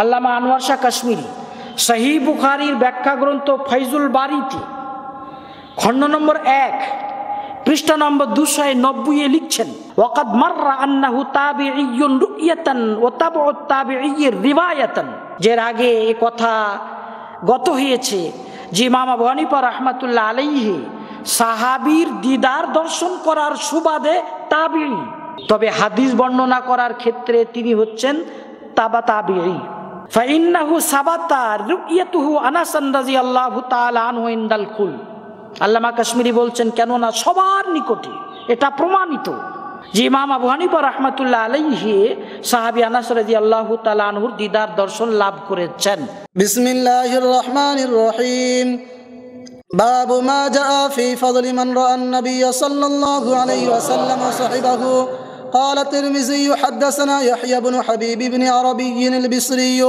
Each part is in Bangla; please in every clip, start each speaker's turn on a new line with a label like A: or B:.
A: আল্লামা আনোয়ার শাহ কাশ্মীরি সহি বুখারির ব্যাখ্যা গ্রন্থ ফৈজুল বাড়িতে খণ্ড নম্বর এক পৃষ্ঠা নম্বর দুশো নব্বই এ লিখছেন ওয়াকাদ মাররা আন্নাহু তাবিঈয়ুন রুইয়াতান ওয়া তাবউ তাবিঈর রিওয়ায়াতান যে আগে এ কথা গত হয়েছে যে ইমাম আবু হানিফা রাহমাতুল্লাহ আলাইহি সাহাবীর দিদার দর্শন করার সুবাদে তাবিঈ তবে হাদিস বর্ণনা করার ক্ষেত্রে তিনি হচ্ছেন তাবা তাবিঈ ফাইন্নাহু সাবাতা রুকিয়াতুহু আনাসান রাদিয়াল্লাহু তাআলা আনহু ইনদাল কুল আল্লামা কাশ্মীরি বলছেন কেন না সবার নিকটে এটা প্রমাণিত যে ইমাম আবু হানিফা রহমতুল্লাহ আলাইহি সাহাবী আনাস রাদিয়াল্লাহু তাআলা আনহুর দিদার দর্শন লাভ করেছেন বিসমিল্লাহির রহমানির রহিম باب ما جاء في فضل من رأى النبي صلى الله عليه وسلم وصحبه قال الترمذي حدثنا يحيى بن حبيب بن عربي البصري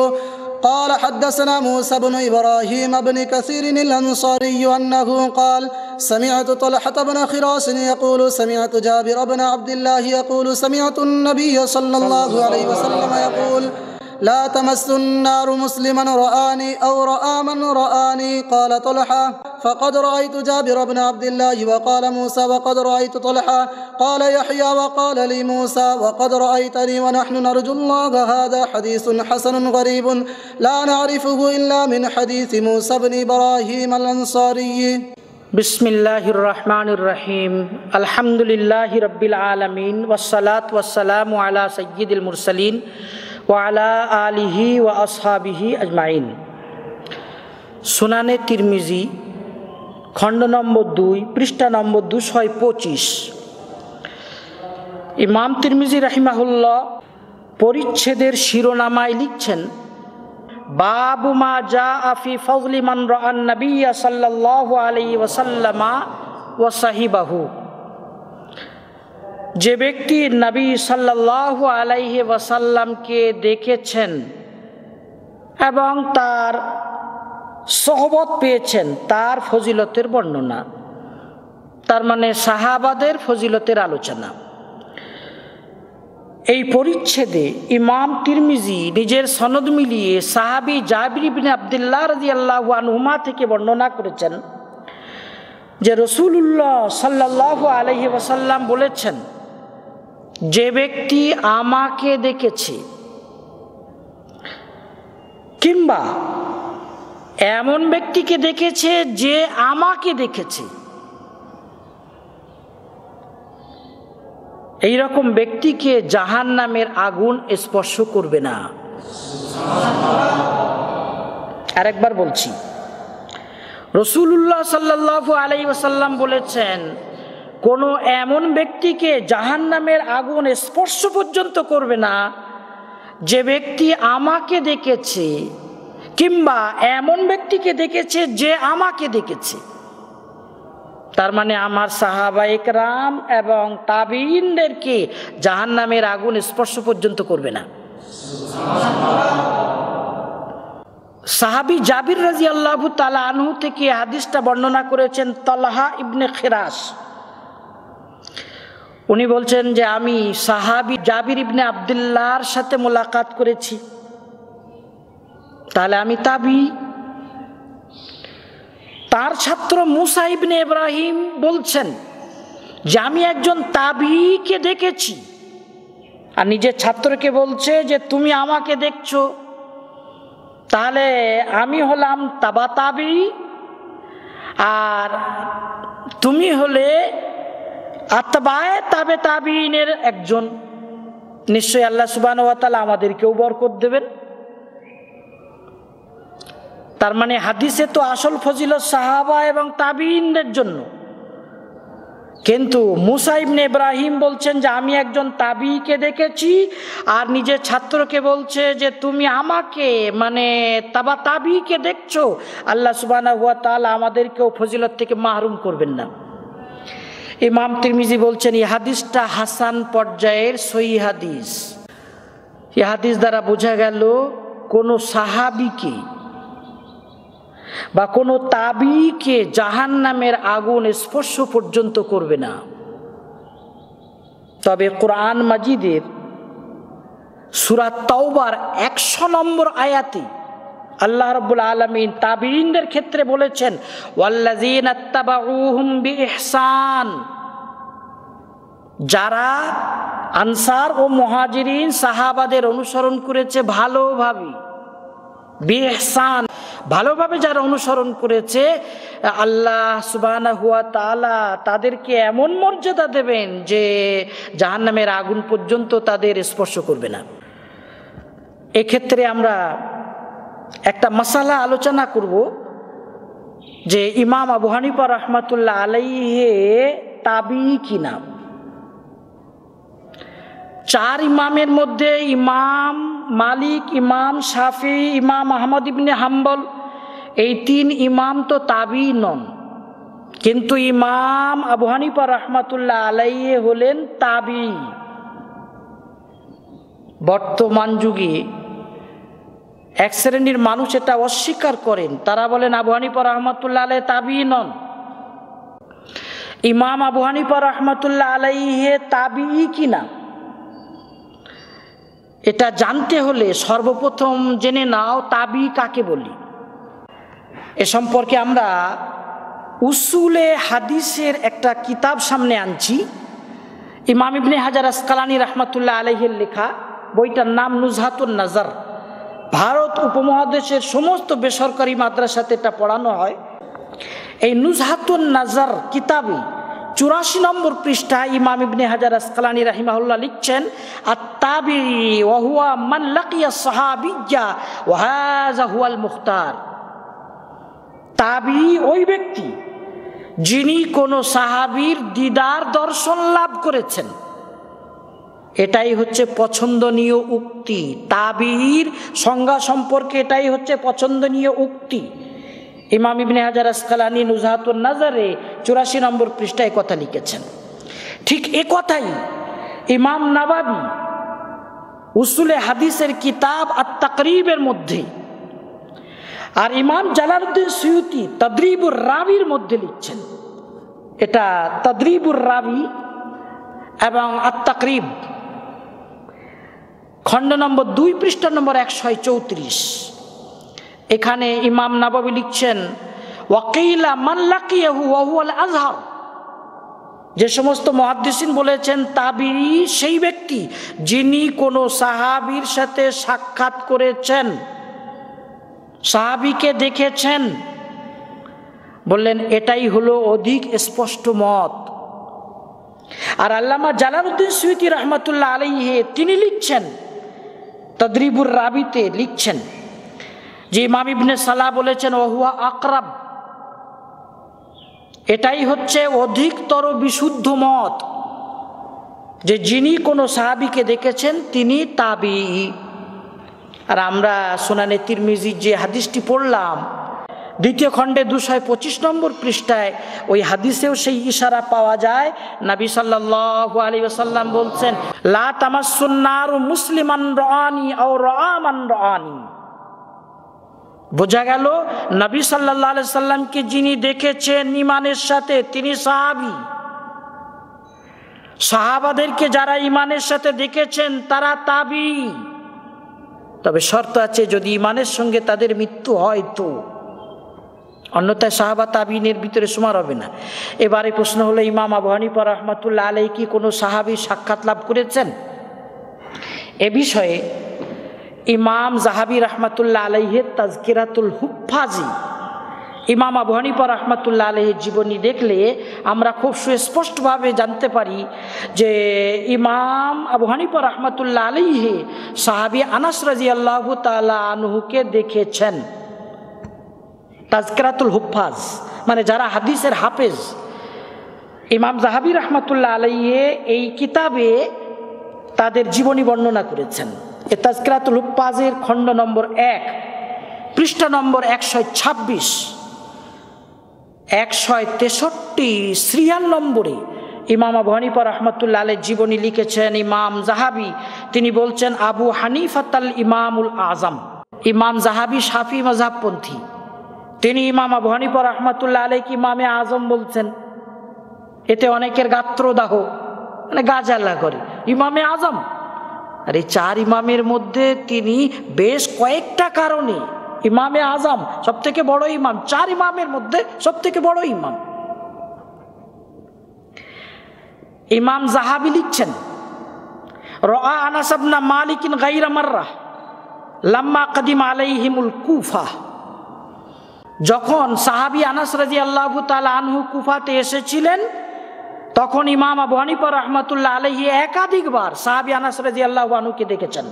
A: قال حدثنا موسى بن إبراهيم بن كثير الأنصاري أنه قال سمعت طلحة بن خراس يقول سمعت جابر بن عبد الله يقول سمعت النبي صلى الله عليه وسلم يقول لا تمس النار مسلما رآني أو رأى من رآني قال طلحة فقد رأيت جابر بن عبد الله وقال موسى وقد رأيت طلحة قال يحيى وقال لي موسى وقد رأيتني ونحن نرجو الله هذا حديث حسن غريب لا نعرفه إلا من حديث موسى بن إبراهيم الأنصاري بسم الله الرحمن الرحيم الحمد لله رب العالمين والصلاة والسلام على سيد المرسلين ওয়ালা আলিহি ওয়া আসহাবিহি আজমাইন সুনানে তিরমিজি খণ্ড নম্বর দুই পৃষ্ঠা নম্বর দুশয় পঁচিশ ইমাম তিরমিজি রাহিমাহুল্লাহ পরিচ্ছেদের শিরোনামায় লিখছেন বাবু মা যা আফি ফজলিমান রান নবিয়া সাল্লাহ আলী ওয়াসাল্লামা ও সাহিবাহু যে ব্যক্তি নবী সাল্লাহ আলাইহি ওয়াসাল্লামকে দেখেছেন এবং তার সহবত পেয়েছেন তার ফজিলতের বর্ণনা তার মানে সাহাবাদের ফজিলতের আলোচনা এই পরিচ্ছেদে ইমাম তিরমিজি নিজের সনদ মিলিয়ে সাহাবি জাবির বিন আবদুল্লাহ রাজি আল্লাহ আনহুমা থেকে বর্ণনা করেছেন যে রসুল্লাহ সাল্লাহ আলহি ওসাল্লাম বলেছেন যে ব্যক্তি আমাকে দেখেছে কিংবা এমন ব্যক্তিকে দেখেছে যে আমাকে দেখেছে এই রকম ব্যক্তিকে জাহান নামের আগুন স্পর্শ করবে না আরেকবার বলছি রসুল্লাহ সাল্লাহ আলাই ওসাল্লাম বলেছেন কোনো এমন ব্যক্তিকে জাহান নামের আগুন স্পর্শ পর্যন্ত করবে না যে ব্যক্তি আমাকে দেখেছে কিংবা এমন ব্যক্তিকে দেখেছে যে আমাকে দেখেছে তার মানে আমার সাহাবা একরাম এবং তাবিনদেরকে জাহান নামের আগুন স্পর্শ পর্যন্ত করবে না সাহাবি জাবির রাজি আল্লাহ তালা আনহু থেকে হাদিসটা বর্ণনা করেছেন তলহা ইবনে খেরাস উনি বলছেন যে আমি সাহাবি জাবির ইবনে আবদুল্লাহর সাথে মোলাকাত করেছি তাহলে আমি তাবি তার ছাত্র মুসা ইবনে ইব্রাহিম বলছেন যে আমি একজন তাবিকে দেখেছি আর নিজের ছাত্রকে বলছে যে তুমি আমাকে দেখছো তাহলে আমি হলাম তাবা তাবি আর তুমি হলে আত্মায় তাবে তাবিনের একজন নিশ্চয়ই আল্লাহ সুবান আমাদেরকেও বরকত দেবেন তার মানে হাদিসে তো আসল ফজিল সাহাবা এবং তাবিনদের জন্য কিন্তু মুসাইব ইব্রাহিম বলছেন যে আমি একজন তাবিকে দেখেছি আর নিজের ছাত্রকে বলছে যে তুমি আমাকে মানে তাবা তাবিকে দেখছো আল্লাহ সুবানা হুয়া আমাদেরকেও ফজিলত থেকে মাহরুম করবেন না ইমাম তিরমিজি বলছেন ইহাদিসটা হাসান পর্যায়ের সই হাদিস ইহাদিস দ্বারা বোঝা গেল কোনো সাহাবিকে বা কোনো তাবিকে জাহান নামের আগুন স্পর্শ পর্যন্ত করবে না তবে কোরআন মাজিদের সুরাত একশো নম্বর আয়াতি আল্লাহ রব্বুল আলমিন তাবিনদের ক্ষেত্রে বলেছেন ওয়াল্লাজিন যারা আনসার ও মহাজিরিন সাহাবাদের অনুসরণ করেছে ভালোভাবে বিহসান ভালোভাবে যারা অনুসরণ করেছে আল্লাহ সুবাহ তাদেরকে এমন মর্যাদা দেবেন যে জাহান্নামের আগুন পর্যন্ত তাদের স্পর্শ করবে না এক্ষেত্রে আমরা একটা মশালা আলোচনা করব যে ইমাম আবু হানিফা রহমাতুল্লাহ আলাইহে তাবি কি নাম চার ইমামের মধ্যে ইমাম মালিক ইমাম শাফি ইমাম আহমদ ইবনে হাম্বল এই তিন ইমাম তো তাবি নন কিন্তু ইমাম আবু হানিফা রহমাতুল্লাহ আলাইয়ে হলেন তাবি বর্তমান যুগে এক শ্রেণীর মানুষ এটা অস্বীকার করেন তারা বলেন আবু হানিপা রহমতুল্লাহ আলহ তাবি নন ইমাম আবু হানিপা রহমতুল্লাহ আলাইহে তাবি কিনা এটা জানতে হলে সর্বপ্রথম জেনে নাও তাবি কাকে বলি এ সম্পর্কে আমরা উসুলে হাদিসের একটা কিতাব সামনে আনছি ইমাম ইবনে হাজার আসকালানি রহমতুল্লাহ আলহের লেখা বইটার নাম নুজহাতুল নাজার ভারত উপমহাদেশের সমস্ত বেসরকারি মাদ্রাসাতে এটা পড়ানো হয় এই নুজহাতুন নাজার কিতাবে চুরাশি নম্বর পৃষ্ঠা ইমাম ইবনে হাজার আসকালানি রাহিমাহুল্লাহ লিখছেন আর তাবি ওহুয়া মাল্লাকিয়া সাহাবিজ্জা ওহাজা হুয়াল মুখতার তাবি ওই ব্যক্তি যিনি কোনো সাহাবির দিদার দর্শন লাভ করেছেন এটাই হচ্ছে পছন্দনীয় উক্তি তাবির সংজ্ঞা সম্পর্কে এটাই হচ্ছে পছন্দনীয় উক্তি ইমাম ইবনে হাজার আসকালানি নুজাহাতুর নাজারে চুরাশি নম্বর পৃষ্ঠায় কথা লিখেছেন ঠিক এ কথাই ইমাম নাবাবি উসুলে হাদিসের কিতাব আর তাকরিবের মধ্যে আর ইমাম জালালুদ্দিন সৈয়দি তদ্রিবুর রাবির মধ্যে লিখছেন এটা তদ্রিবুর রাবি এবং আত্মাকরিব খণ্ড নম্বর দুই পৃষ্ঠ নম্বর একশো চৌত্রিশ এখানে ইমাম নাবাবি লিখছেন ওয়াকিলা মাল্লাকিয়াহু ওয়াহুয়াল আজহার যে সমস্ত মহাদ্দেশিন বলেছেন তাবি সেই ব্যক্তি যিনি কোনো সাহাবির সাথে সাক্ষাৎ করেছেন সাহাবিকে দেখেছেন বললেন এটাই হলো অধিক স্পষ্ট মত আর আল্লামা জালালউদ্দিন সুইতি রহমতুল্লাহ আলাইহে তিনি লিখছেন তদ্রিবুর রাবিতে লিখছেন যে ইমাম ইবনে সালাহ বলেছেন ওহুয়া আকরাব এটাই হচ্ছে অধিকতর বিশুদ্ধ মত যে যিনি কোনো সাহাবিকে দেখেছেন তিনি তাবি আর আমরা সোনানে তিরমিজির যে হাদিসটি পড়লাম দ্বিতীয় খণ্ডে দুশয় পঁচিশ নম্বর পৃষ্ঠায় ওই হাদিসেও সেই ইশারা পাওয়া যায় নাবি সাল্লাহু আলী আসাল্লাম বলছেন লা মুসলিমান রানি ও রামান রানি বোঝা গেল নবী সাল্লাহ আলি সাল্লামকে যিনি দেখেছেন ইমানের সাথে তিনি সাহাবি সাহাবাদেরকে যারা ইমানের সাথে দেখেছেন তারা তাবি তবে শর্ত আছে যদি ইমানের সঙ্গে তাদের মৃত্যু হয় তো অন্যথায় সাহাবা তাবিনের ভিতরে সমার হবে না এবারে প্রশ্ন হলো ইমাম আবু পর রহমতুল্লা আলাই কি কোনো সাহাবি সাক্ষাৎ লাভ করেছেন এ বিষয়ে ইমাম জাহাবি রহমাতুল্লা আলহের তাজকিরাতুল হুফাজি ইমাম আবু পর রহমাতুল্লা আলহের জীবনী দেখলে আমরা খুব সুস্পষ্টভাবে জানতে পারি যে ইমাম আবু হানিফা রহমাতুল্লা আলহে সাহাবি আনাস রাজি আল্লাহ তালা আনহুকে দেখেছেন তাজকেরাতুল হুফাজ মানে যারা হাদিসের হাফেজ ইমাম জাহাবি রহমতুল্লাহ আলাইয়ে এই কিতাবে তাদের জীবনী বর্ণনা করেছেন এ তাজকেরাতুল হুফাজের খণ্ড নম্বর এক পৃষ্ঠা নম্বর একশো ছাব্বিশ একশয় তেষট্টি শ্রিয়াল নম্বরে ইমাম আবু হানিফা রহমতুল্লা আলের জীবনী লিখেছেন ইমাম জাহাবি তিনি বলছেন আবু হানিফাতাল ইমামুল আজম ইমাম জাহাবি সাফি মজাবপন্থী তিনি ইমাম আবু হানিফা আলাই ইমামে আজম বলছেন এতে অনেকের গাত্রদাহ মানে গাজাল্লা করে ইমামে আজম আর এই চার ইমামের মধ্যে তিনি বেশ কয়েকটা কারণে ইমামে আজম সব থেকে বড় ইমাম চার ইমামের মধ্যে সব থেকে বড় ইমাম ইমাম জাহাবি লিখছেন রা আনাসাবনা মালিকিন গাইরা মার্রা লাম্মা কদিম আলাইহিমুল কুফা যখন সাহাবি আনাস রাজি আল্লাহ তাল আনহু কুফাতে এসেছিলেন তখন ইমাম আবু হানিপর রহমতুল্লাহ আলহি একাধিকবার সাহাবি আনাস রাজি আল্লাহ আনহুকে দেখেছেন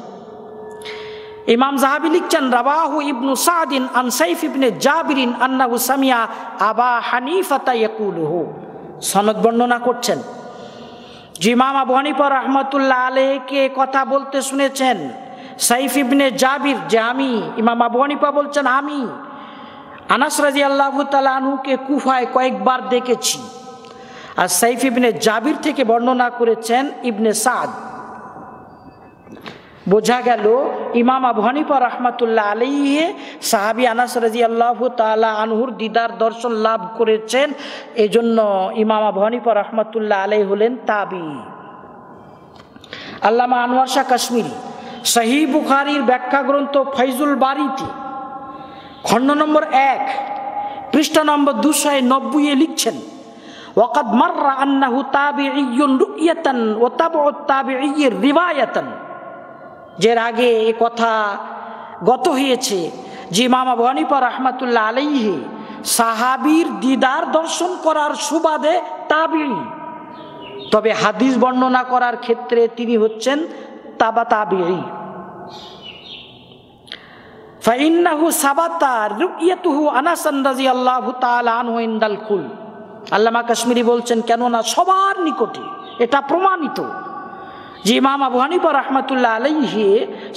A: ইমাম জাহাবি লিখছেন রাবাহু ইবনু সাদিন আন সাইফ ইবনে জাবিরিন আন্না সামিয়া আবা হানিফাতা হু সনদ বর্ণনা করছেন যে ইমাম আবু হানিপর রহমতুল্লাহ আলহকে কথা বলতে শুনেছেন সাইফ ইবনে জাবির যে আমি ইমাম আবু হানিপা বলছেন আমি আনাস রাজি আল্লাহ তালুকে কুফায় কয়েকবার দেখেছি আর সাইফ ইবনে জাবির থেকে বর্ণনা করেছেন ইবনে সাদ বোঝা গেল ইমাম আবহানিপা রহমাতুল্লাহ আলিহে সাহাবি আনাস রাজি আল্লাহ তালা আনহুর দিদার দর্শন লাভ করেছেন এজন্য ইমাম আবহানিপা রহমাতুল্লাহ আলাই হলেন তাবি আল্লামা আনোয়ার শাহ কাশ্মীরি সহি বুখারির ব্যাখ্যা গ্রন্থ ফৈজুল বাড়িতে খণ্ড নম্বর এক পৃষ্ঠা নম্বর দুশো নব্বইয়ে লিখছেন ওয়াকাদ মাররা আন্নাহু তাবিঈয়ুন রুইয়াতান ওয়া তাবউ তাবিঈর রিওয়ায়াতান যে আগে এ কথা গত হয়েছে যে মামা বনিপা রহমাতুল্লাহ আলাইহি সাহাবির দিদার দর্শন করার সুবাদে তাবিঈ তবে হাদিস বর্ণনা করার ক্ষেত্রে তিনি হচ্ছেন তাবা তাবিঈ ফাইন্নাহু সাবাতা রুকিয়াতুহু আনাসান রাজি আল্লাহ তালু ইন্দাল কুল আল্লামা কাশ্মীরি বলছেন কেননা সবার নিকটে এটা প্রমাণিত যে ইমাম আবু হানিফা রহমতুল্লাহ আলাইহি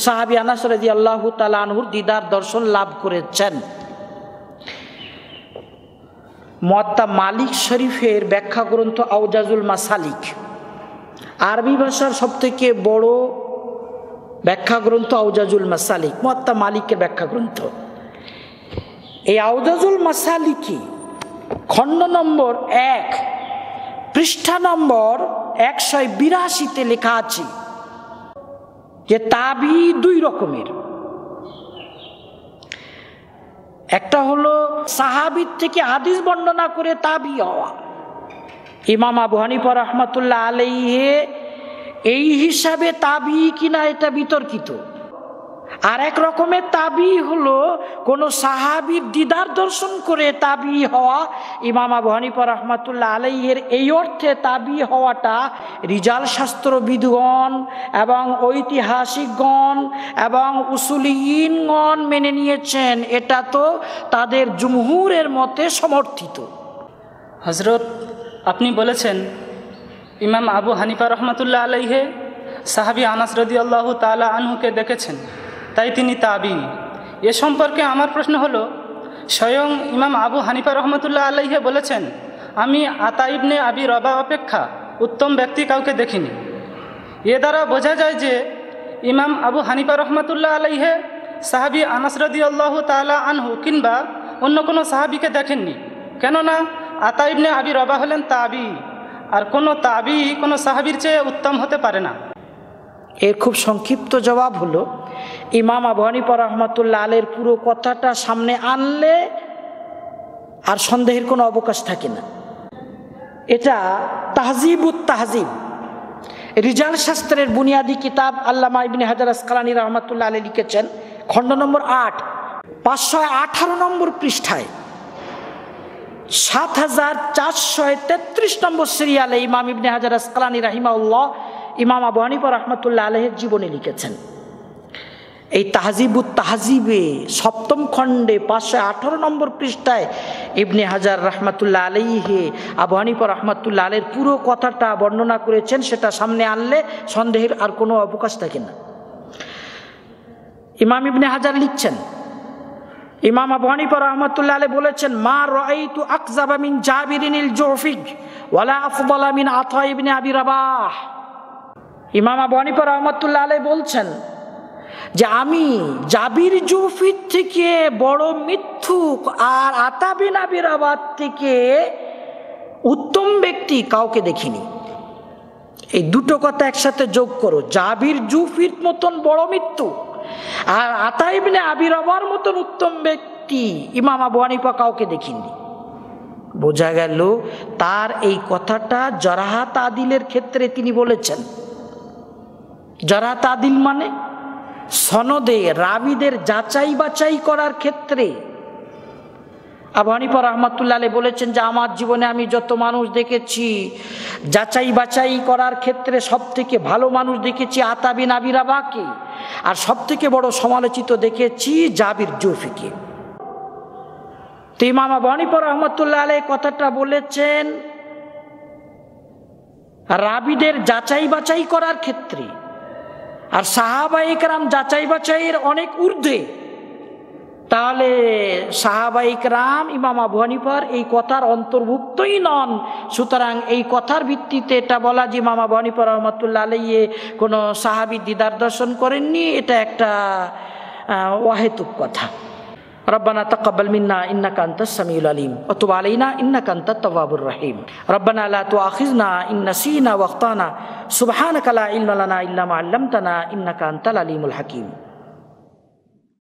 A: সাহাবি আনাস রাজি আল্লাহ তালুর দিদার দর্শন লাভ করেছেন মত্তা মালিক শরীফের ব্যাখ্যা গ্রন্থ আউজাজুল মাসালিক আরবি ভাষার সবথেকে বড় ব্যাখ্যা গ্রন্থ আউজাজুল মাসালিক মহাত্মা মালিকের ব্যাখ্যা গ্রন্থ এই আউজাজুল মাসালিকি খণ্ড নম্বর এক পৃষ্ঠা নম্বর একশয় বিরাশিতে লেখা আছে যে তাবি দুই রকমের একটা হলো সাহাবির থেকে আদিস বর্ণনা করে তাবি হওয়া ইমাম আবু হানিফা রহমতুল্লাহ আলাইহে এই হিসাবে তাবি কিনা এটা বিতর্কিত আর এক রকমের তাবি হলো কোনো সাহাবির দিদার দর্শন করে তাবি হওয়া ইমাম আবু হানিফা রহমাতুল্লাহ আলাইয়ের এই অর্থে তাবি হওয়াটা রিজাল শাস্ত্রবিদগণ এবং ঐতিহাসিকগণ এবং উসুলিনগণ মেনে নিয়েছেন এটা তো তাদের জুমহুরের মতে সমর্থিত হজরত আপনি বলেছেন ইমাম আবু হানিফা রহমতুল্লাহ আলাইহে সাহাবি আনাস রদি আল্লাহ তালা আনহুকে দেখেছেন তাই তিনি তাবি এ সম্পর্কে আমার প্রশ্ন হলো স্বয়ং ইমাম আবু হানিফা রহমতুল্লাহ আলাইহে বলেছেন আমি আতা ইবনে আবি রবা অপেক্ষা উত্তম ব্যক্তি কাউকে দেখিনি এ দ্বারা বোঝা যায় যে ইমাম আবু হানিফা রহমতুল্লাহ আলাইহে সাহাবি রদি আল্লাহ তালা আনহু কিংবা অন্য কোনো সাহাবিকে দেখেননি কেননা আতা ইবনে আবি রবা হলেন তাবি আর কোনো তাবি কোনো সাহাবির চেয়ে উত্তম হতে পারে না এর খুব সংক্ষিপ্ত জবাব হলো ইমাম আবু হানিফা রহমাতুল্লা আলের পুরো কথাটা সামনে আনলে আর সন্দেহের কোনো অবকাশ থাকে না এটা তাহজিব উত তাহজিব রিজাল শাস্ত্রের বুনিয়াদি কিতাব আল্লামা ইবিন হাজার আসকালানি রহমতুল্লাহ আলী লিখেছেন খণ্ড নম্বর আট পাঁচশো আঠারো নম্বর পৃষ্ঠায় সাত হাজার চারশো তেত্রিশ নম্বর সিরিয়ালে ইমাম ইবনে হাজার আসকালানি রাহিমাউল্লাহ ইমাম আবু হানিফা রহমতুল্লাহ আলহের জীবনে লিখেছেন এই তাহজিবু তাহজিবে সপ্তম খণ্ডে পাঁচশো আঠারো নম্বর পৃষ্ঠায় ইবনে হাজার রহমাতুল্লা আলহে আবু হানিফা রহমাতুল্লা আলের পুরো কথাটা বর্ণনা করেছেন সেটা সামনে আনলে সন্দেহের আর কোনো অবকাশ থাকে না ইমাম ইবনে হাজার লিখছেন ইমাম আবু হানিফা রহমতুল্লাহ আলী বলেছেন মা রাইতু আকজাবা মিন জাবিরিনিল জোফিক ওয়ালা আফদালা মিন আতা ইবনে আবি রাবাহ ইমাম আবু হানিফা রহমতুল্লাহ আলী বলছেন যে আমি জাবির জুফির থেকে বড় মিথ্যুক আর আতাবিন আবির আবাদ থেকে উত্তম ব্যক্তি কাউকে দেখিনি এই দুটো কথা একসাথে যোগ করো জাবির জুফির মতন বড় মৃত্যু আর আতাইবনে আবির আবার মতন উত্তম ব্যক্তি ইমাম আবু আনিফা কাউকে দেখিনি বোঝা গেল তার এই কথাটা জরাহাত আদিলের ক্ষেত্রে তিনি বলেছেন জরাহাত আদিল মানে সনদে রাবিদের যাচাই বাছাই করার ক্ষেত্রে আবু হানিফা রহমতুল্লাহ আলী বলেছেন যে আমার জীবনে আমি যত মানুষ দেখেছি যাচাই বাছাই করার ক্ষেত্রে সবথেকে ভালো মানুষ দেখেছি আতাবি নাবিরাবাকে আর সবথেকে বড় সমালোচিত দেখেছি জাবির জোফিকে তো ইমাম আবু হানিফা রহমতুল্লাহ আলী কথাটা বলেছেন রাবিদের যাচাই বাছাই করার ক্ষেত্রে আর সাহাবাহিকরাম যাচাই বাছাইয়ের অনেক ঊর্ধ্বে তাহলে সাহাবাইক রাম ইমাম আবু হানিফার এই কথার অন্তর্ভুক্তই নন সুতরাং এই কথার ভিত্তিতে এটা বলা যে ইমাম আবু হানিফা রহমতুল্লা আলাইয়ে কোনো সাহাবি দিদার দর্শন করেননি এটা একটা ওয়াহেতুক কথা ربنا تقبل منا انك انت السميع العليم وتب علينا انك انت التواب الرحيم ربنا لا تؤاخذنا ان نسينا واخطانا سبحانك لا علم لنا الا ما علمتنا انك انت العليم الحكيم